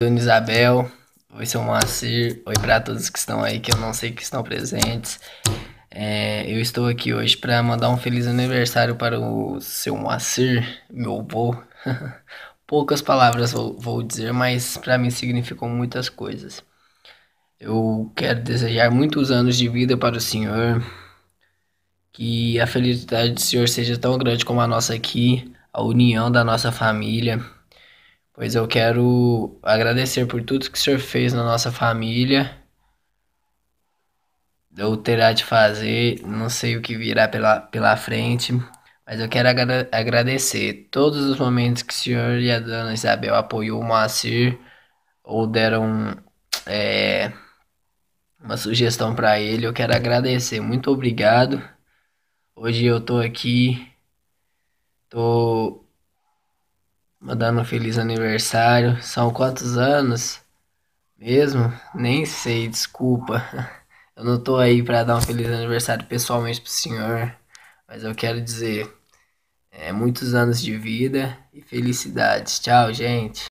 Dona Isabel, oi seu Moacir, oi para todos que estão aí, que eu não sei que estão presentes. É, eu estou aqui hoje para mandar um feliz aniversário para o seu Moacir, meu avô. Poucas palavras vou, vou dizer, mas para mim significam muitas coisas. Eu quero desejar muitos anos de vida para o senhor, que a felicidade do senhor seja tão grande como a nossa aqui, a união da nossa família Pois eu quero agradecer por tudo que o senhor fez na nossa família. Ou terá de fazer, não sei o que virá pela, pela frente, mas eu quero agra agradecer todos os momentos que o senhor e a dona Isabel apoiou o Moacir ou deram é, uma sugestão para ele. Eu quero agradecer, muito obrigado. Hoje eu tô aqui, tô Mandando um feliz aniversário. São quantos anos? Mesmo? Nem sei, desculpa. Eu não tô aí para dar um feliz aniversário pessoalmente pro senhor, mas eu quero dizer é, muitos anos de vida e felicidades. Tchau, gente.